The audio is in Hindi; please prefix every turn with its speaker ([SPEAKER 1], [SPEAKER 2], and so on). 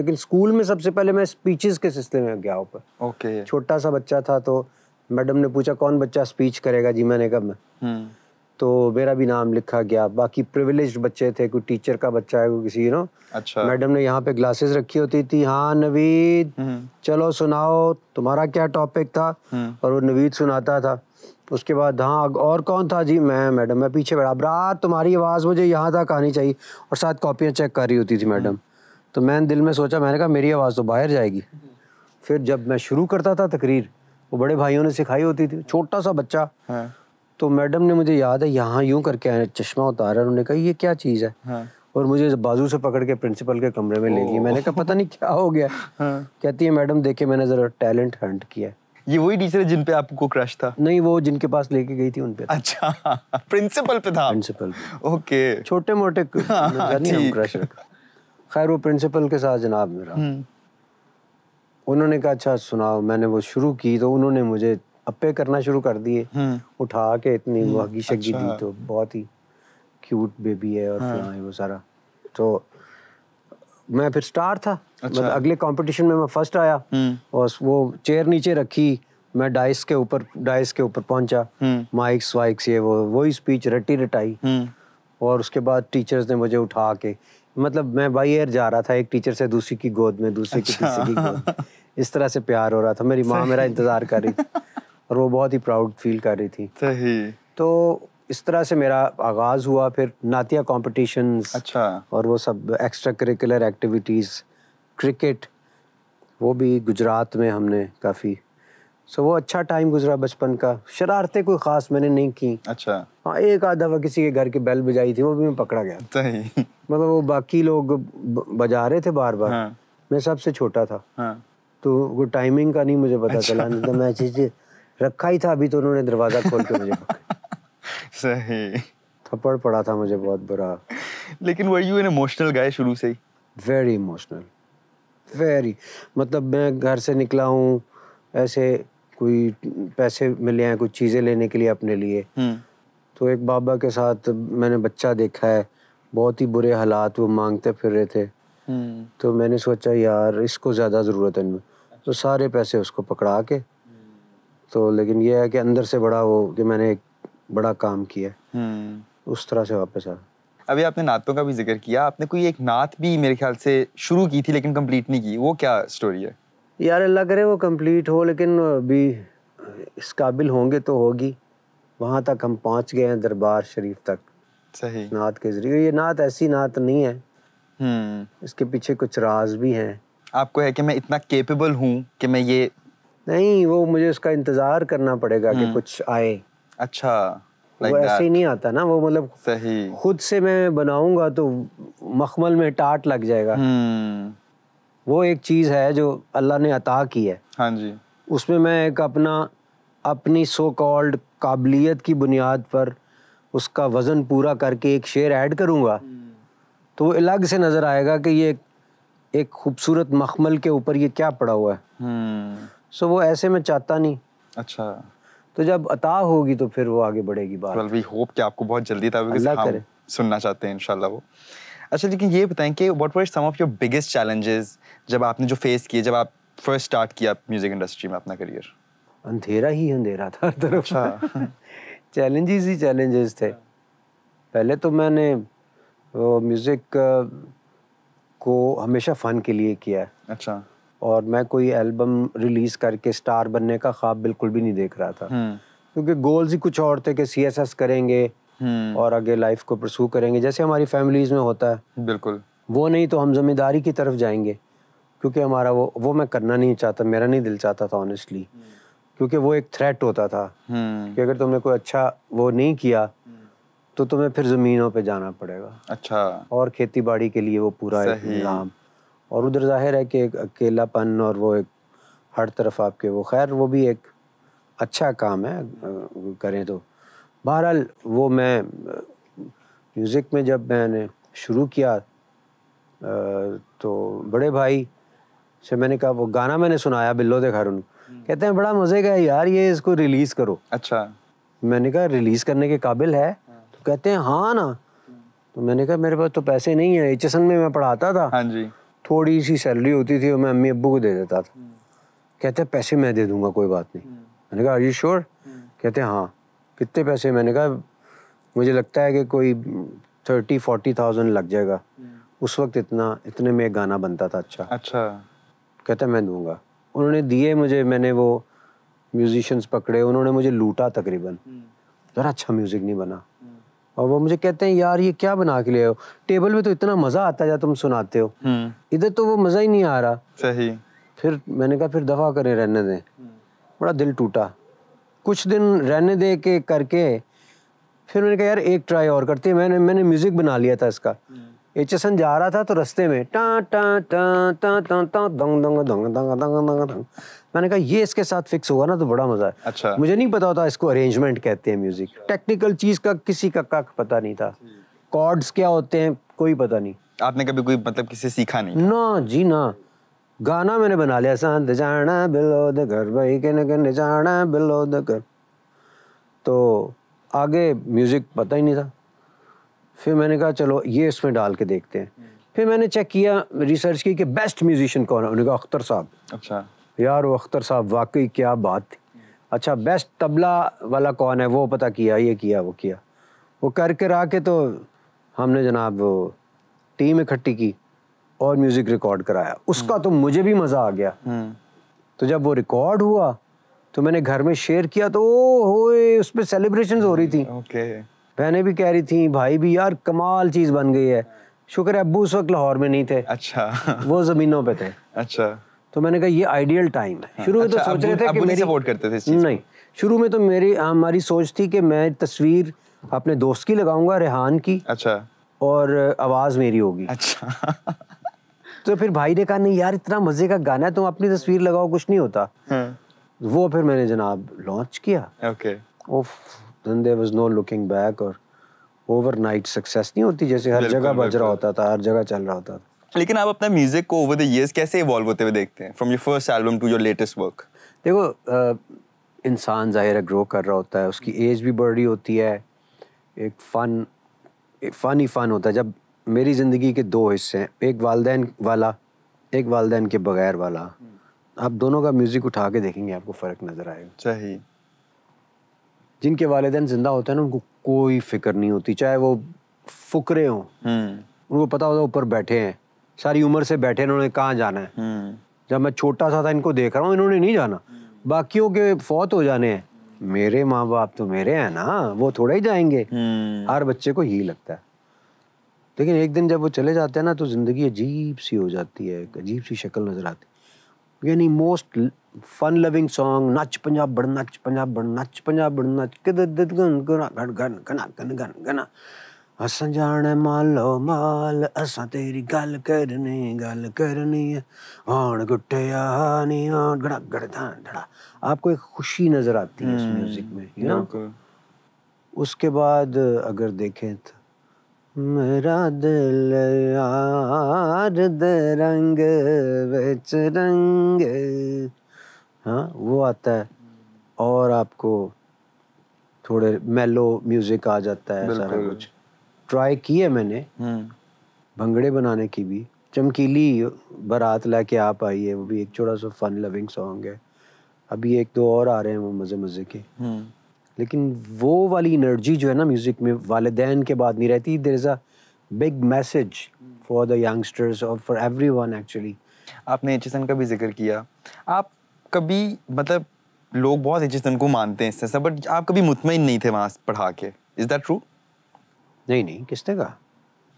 [SPEAKER 1] लेकिन स्कूल में सबसे पहले मैं स्पीचेस के सिलसिले में गया ऊपर ओके okay. छोटा सा बच्चा था तो मैडम ने पूछा कौन बच्चा स्पीच करेगा जी मैंने कब मैं hmm. तो मेरा भी नाम लिखा गया बाकी प्रिविलेज बच्चे थे कोई टीचर का बच्चा है कोई किसी नो अच्छा मैडम ने यहाँ पे ग्लासेस रखी होती थी हाँ नवीद हम्म। चलो सुनाओ तुम्हारा क्या टॉपिक था हम्म। और वो नवीद सुनाता था उसके बाद हाँ और कौन था जी मैं मैडम मैं पीछे बैठा बरात तुम्हारी आवाज़ मुझे यहाँ तक आनी चाहिए और साथ कॉपियाँ चेक कर रही होती थी मैडम तो मैंने दिल में सोचा मैंने कहा मेरी आवाज़ तो बाहर जाएगी फिर जब मैं शुरू करता था तकरीर वो बड़े भाइयों ने सिखाई होती थी छोटा सा बच्चा हाँ। तो मैडम ने मुझे याद है यहाँ यूं करके आया चश्मा उतारा उन्होंने कहा ये क्या चीज़ है हाँ। और मुझे बाजू से पकड़ के प्रिंसिपल के कमरे में ले गई मैंने कहा पता नहीं क्या हो गया हाँ। कहती है मैडम देखे मैंने ज़रा टैलेंट हंट किया है ये वही टीचर है जिन पे आपको क्रश था नहीं वो जिनके पास लेके गई थी उन पे अच्छा प्रिंसिपल पे था प्रिंसिपल ओके छोटे मोटे हाँ, हाँ, क्रश रखा खैर वो प्रिंसिपल के साथ जनाब मेरा हम्म। उन्होंने कहा अच्छा सुनाओ मैंने वो शुरू की तो उन्होंने मुझे अपे करना शुरू कर दिए हम्म। उठा के इतनी हम्म, वो हगी शगी अच्छा। दी तो बहुत ही क्यूट बेबी है और हाँ। वो सारा तो मैं फिर स्टार था अच्छा। मतलब अगले कंपटीशन में मैं फर्स्ट आया और वो चेयर नीचे रखी मैं डाइस के ऊपर डाइस के ऊपर पहुंचा माइक्स वाइक्स ये वो वही स्पीच रटी रटाई और उसके बाद टीचर्स ने मुझे उठा के मतलब मैं बाई एयर जा रहा था एक टीचर से दूसरी की गोद में दूसरी अच्छा। की तीसरी की गोद इस तरह से प्यार हो रहा था मेरी माँ मेरा इंतज़ार कर रही थी और वो बहुत ही प्राउड फील कर रही थी सही तो इस तरह से मेरा आगाज़ हुआ फिर नातिया कॉम्पिटिशन अच्छा और वो सब एक्स्ट्रा करिकुलर एक्टिविटीज़ क्रिकेट वो भी गुजरात में हमने काफ़ी सो वो अच्छा टाइम गुजरा बचपन का शरारतें कोई ख़ास मैंने नहीं की अच्छा हाँ एक आधा दफ़ा किसी के घर की बैल बजाई थी वो भी मैं पकड़ा गया मतलब वो बाकी लोग बजा रहे थे बार बार हाँ। मैं सबसे छोटा था हाँ। तो वो टाइमिंग का नहीं मुझे पता चला अच्छा। नहीं तो मैं चीज रखा ही था अभी तो उन्होंने दरवाज़ा खोल के मुझे
[SPEAKER 2] सही थप्पड़ पड़ा था
[SPEAKER 1] मुझे बहुत बुरा लेकिन were you an emotional guy शुरू से ही वेरी इमोशनल वेरी मतलब मैं घर से निकला हूँ ऐसे कोई पैसे मिले हैं कुछ चीज़ें लेने के लिए अपने लिए हम्म। तो एक बाबा के साथ मैंने बच्चा देखा है बहुत ही बुरे हालात वो मांगते फिर रहे थे हम्म। तो मैंने सोचा यार इसको ज़्यादा ज़रूरत है इनमें तो सारे पैसे उसको पकड़ा के तो लेकिन ये है कि अंदर से बड़ा वो कि मैंने एक बड़ा काम किया हम्म। उस तरह से वापस आ
[SPEAKER 2] अभी आपने नातों का भी जिक्र किया आपने कोई एक नात भी मेरे ख्याल से शुरू की थी लेकिन कंप्लीट नहीं की वो क्या स्टोरी है
[SPEAKER 1] यार लग करे वो कंप्लीट हो लेकिन अभी इस काबिल होंगे तो होगी वहाँ तक हम पहुँच गए हैं दरबार शरीफ तक सही नात के जरिए ये नात ऐसी नात नहीं है
[SPEAKER 2] हम्म।
[SPEAKER 1] इसके पीछे कुछ राज भी हैं
[SPEAKER 2] आपको है कि मैं इतना केपेबल हूँ कि मैं ये
[SPEAKER 1] नहीं वो मुझे उसका इंतज़ार करना पड़ेगा कि हम्म। कुछ आए अच्छा like वो ऐसे ही नहीं आता ना वो मतलब सही खुद से मैं बनाऊंगा तो मखमल में टाट लग जाएगा हम्म। वो एक चीज़ है जो अल्लाह ने अता की है हाँ जी उसमें मैं एक अपना अपनी सो कॉल्ड काबिलियत की बुनियाद पर उसका वज़न पूरा करके एक शेर ऐड करूंगा तो वो अलग से नज़र आएगा कि ये एक खूबसूरत मखमल के ऊपर ये क्या पड़ा हुआ है सो
[SPEAKER 2] हम्म।
[SPEAKER 1] वो ऐसे में चाहता नहीं अच्छा तो जब अता होगी तो फिर वो आगे बढ़ेगी बात
[SPEAKER 2] होप कि आपको बहुत जल्दी था सुनना चाहते हैं इनशाला वो अच्छा लेकिन ये बताएं कि what were some of your biggest challenges जब आपने जो फेस किए जब आप फर्स्ट स्टार्ट किया म्यूजिक इंडस्ट्री में अपना करियर
[SPEAKER 1] अंधेरा ही अंधेरा था हर तरफ अच्छा। चैलेंजेस ही चैलेंजेस थे पहले तो मैंने वो म्यूज़िक को हमेशा फ़न के लिए किया है अच्छा और मैं कोई एल्बम रिलीज़ करके स्टार बनने का ख्वाब बिल्कुल भी नहीं देख रहा था हम्म। क्योंकि गोल्स ही कुछ और थे कि सी करेंगे हम्म। और आगे लाइफ को प्रसू करेंगे जैसे हमारी फैमिलीज में होता है बिल्कुल वो नहीं तो हम जिम्मेदारी की तरफ जाएंगे क्योंकि हमारा वो वो मैं करना नहीं चाहता मेरा नहीं दिल चाहता था ऑनेस्टली हम्म। क्योंकि वो एक थ्रेट होता था हम्म। कि अगर तुमने कोई अच्छा वो नहीं किया तो तुम्हें फिर ज़मीनों पे जाना पड़ेगा अच्छा और खेती बाड़ी के लिए वो पूरा एक निज़ाम और उधर जाहिर है कि एक अकेलापन और वो एक हर तरफ आपके वो खैर वो भी एक अच्छा काम है करें तो बहरहाल वो मैं म्यूज़िक में जब मैंने शुरू किया तो बड़े भाई से मैंने कहा वो गाना मैंने सुनाया बिल्लो दे खारून हम्म। कहते हैं बड़ा मज़े का है यार ये इसको रिलीज़ करो अच्छा मैंने कहा रिलीज़ करने के काबिल है हाँ। तो कहते हैं हाँ ना तो मैंने कहा मेरे पास तो पैसे नहीं है एच में मैं पढ़ाता था हाँ जी थोड़ी सी सैलरी होती थी और मैं अम्मी अबू को दे देता था हम्म। कहते पैसे मैं दे दूंगा कोई बात नहीं हम्म। मैंने कहा आर यू श्योर कहते हाँ कितने पैसे मैंने कहा मुझे लगता है कि कोई थर्टी फोर्टी थाउजेंड लग जाएगा हम्म। उस वक्त इतना इतने में एक गाना बनता था अच्छा अच्छा कहता मैं दूंगा उन्होंने दिए मुझे मैंने वो म्यूजिशंस पकड़े उन्होंने मुझे लूटा तकरीबन हम्म। ज़रा अच्छा म्यूज़िक नहीं बना हम्म। और वो मुझे कहते हैं यार ये क्या बना के लिए हो टेबल में तो इतना मज़ा आता है तुम सुनाते हो इधर तो वो मज़ा ही नहीं आ रहा सही फिर मैंने कहा फिर दफा करें रहने दें बड़ा दिल टूटा कुछ दिन रहने दे के करके फिर मैंने कहा यार एक ट्राई और करती है मैंने मैंने म्यूज़िक बना लिया था इसका एच एस एन जा रहा था तो रस्ते में टा टा टा टा टा टा दंग दंग दंग दंग दंग दंग दंग मैंने कहा ये इसके साथ फिक्स होगा ना तो बड़ा मज़ा है अच्छा मुझे नहीं पता होता इसको अरेंजमेंट कहते हैं म्यूज़िक अच्छा। टेक्निकल चीज़ का किसी का का पता नहीं था कॉर्ड्स हम्म। क्या होते हैं कोई पता नहीं
[SPEAKER 2] आपने कभी कोई मतलब किसी सीखा नहीं
[SPEAKER 1] ना जी ना गाना मैंने बना लिया संत जाना बिलो द घर भाई के न जाना बिलो द घर तो आगे म्यूज़िक पता ही नहीं था फिर मैंने कहा चलो ये इसमें डाल के देखते हैं फिर मैंने चेक किया रिसर्च की कि बेस्ट म्यूजिशियन कौन है उन्होंने कहा अख्तर साहब अच्छा यार वो अख्तर साहब वाकई क्या बात थी अच्छा बेस्ट तबला वाला कौन है वो पता किया ये किया वो किया वो करके कर आके तो हमने जनाब टीम इकट्ठी की और म्यूज़िक रिकॉर्ड कराया उसका तो मुझे भी मज़ा आ गया हम्म। तो जब वो रिकॉर्ड हुआ तो मैंने घर में शेयर किया तो ओ उसमें सेलिब्रेशन हो रही थी
[SPEAKER 2] ओके
[SPEAKER 1] भी कह रही थी भाई भी यार कमाल चीज़ बन गई है शुक्र है अब उस वक्त लाहौर में नहीं थे अच्छा वो ज़मीनों पे थे अच्छा तो मैंने कहा ये आइडियल टाइम है हाँ, शुरू में तो अच्छा, सोच रहे थे कि मेरी सपोर्ट
[SPEAKER 2] करते थे इस चीज़ नहीं
[SPEAKER 1] शुरू में तो मेरी हमारी सोच थी कि मैं तस्वीर अपने दोस्त की लगाऊंगा रेहान की अच्छा और आवाज़ मेरी होगी अच्छा तो फिर भाई ने कहा नहीं यार इतना मजे का गाना है तुम अपनी तस्वीर लगाओ कुछ नहीं होता हम्म। वो फिर मैंने जनाब लॉन्च किया okay there was no looking back और ओवरनाइट सक्सेस नहीं होती जैसे हर जगह बज रहा होता था हर जगह चल रहा होता था
[SPEAKER 2] लेकिन आप अपना म्यूजिक को ओवर द इयर्स कैसे इवॉल्व होते हुए देखते हैं from your first album to your latest work
[SPEAKER 1] देखो इंसान ज़ाहिर ग्रो कर रहा होता है उसकी एज भी बढ़ रही होती है एक फ़न फन ही फ़न होता है जब मेरी ज़िंदगी के दो हिस्से हैं एक वालदेन वाला एक वालदेन के बगैर वाला आप दोनों का म्यूज़िक उठा के देखेंगे आपको फ़र्क नज़र आएगा सही जिनके वालदेन ज़िंदा होते हैं ना उनको कोई फिक्र नहीं होती चाहे वो फुकरे हों हम्म। उनको पता होता ऊपर बैठे हैं सारी उम्र से बैठे इन्होंने कहाँ जाना है हम्म। जब मैं छोटा सा था इनको देख रहा हूँ इन्होंने नहीं जाना बाकियों के फौत हो जाने हैं मेरे माँ बाप तो मेरे हैं ना वो थोड़ा ही जाएंगे हम्म। हर बच्चे को यही लगता है लेकिन एक दिन जब वो चले जाते हैं ना तो ज़िंदगी अजीब सी हो जाती है अजीब सी शक्ल नज़र आती है यानी मोस्ट फन लविंग सॉन्ग नच पंजाब बड़ नच पंजाब बड़ नच पंजाब बड़ नच गना असां जाने मालो माल असां तेरी गल करनी गल करनी है औण गुटे आनी औण गड़ा गड़ धान धड़ा आपको एक खुशी नज़र आती है इस म्यूज़िक हम्म, में यू नो उसके बाद अगर देखें तो मेरा दिल यार दे रंग बेच रंग हाँ वो आता है और आपको थोड़े मेलो म्यूजिक आ जाता है सारा कुछ ट्राई किए मैंने हम्म। भंगड़े बनाने की भी चमकीली बारात लेके आप आई है वो भी एक छोटा सा फन लविंग सॉन्ग है अभी एक दो और आ रहे हैं वो मज़े मज़े के हम्म। लेकिन वो वाली एनर्जी जो है ना म्यूज़िक में वालदेन के बाद नहीं रहती there is a big message for the youngsters और फॉर एवरी वन एक्चुअली आपने एच का भी जिक्र किया आप कभी मतलब लोग बहुत एच को मानते
[SPEAKER 2] हैं इस तरह बट आप कभी मुतमिन नहीं थे वहाँ पढ़ा के इज़ दैट ट्रू नहीं नहीं किसने कहा